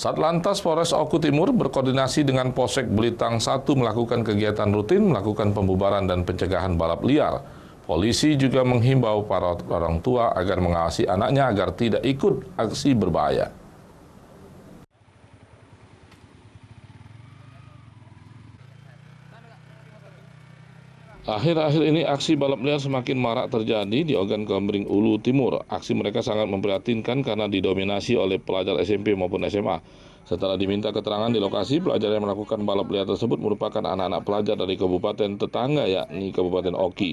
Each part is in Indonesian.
Saat lantas Polres Oku Timur berkoordinasi dengan Polsek Belitang 1 melakukan kegiatan rutin melakukan pembubaran dan pencegahan balap liar. Polisi juga menghimbau para orang tua agar mengawasi anaknya agar tidak ikut aksi berbahaya. Akhir-akhir ini aksi balap liar semakin marak terjadi di Ogan Kambring Ulu Timur. Aksi mereka sangat memprihatinkan karena didominasi oleh pelajar SMP maupun SMA. Setelah diminta keterangan di lokasi, pelajar yang melakukan balap liar tersebut merupakan anak-anak pelajar dari kabupaten tetangga yakni Kabupaten Oki.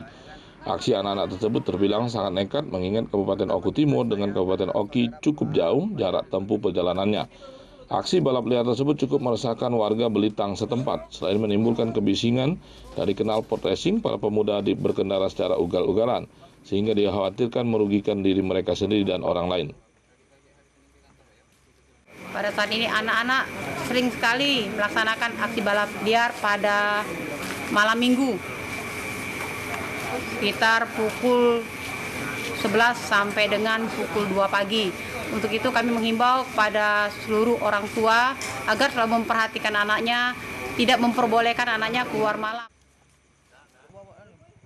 Aksi anak-anak tersebut terbilang sangat nekat mengingat Kabupaten Oku Timur dengan Kabupaten Oki cukup jauh jarak tempuh perjalanannya. Aksi balap liar tersebut cukup meresahkan warga Belitang setempat. Selain menimbulkan kebisingan dari knalpot racing, para pemuda berkendara secara ugal-ugalan, sehingga dikhawatirkan merugikan diri mereka sendiri dan orang lain. Pada saat ini anak-anak sering sekali melaksanakan aksi balap liar pada malam minggu. Sekitar pukul 11 sampai dengan pukul 2 pagi. Untuk itu kami menghimbau kepada seluruh orang tua agar selalu memperhatikan anaknya, tidak memperbolehkan anaknya keluar malam.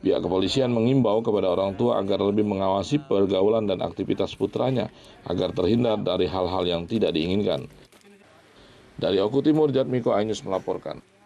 Pihak ya, kepolisian mengimbau kepada orang tua agar lebih mengawasi pergaulan dan aktivitas putranya agar terhindar dari hal-hal yang tidak diinginkan. Dari Oku Timur, Jatmiko Ainus melaporkan.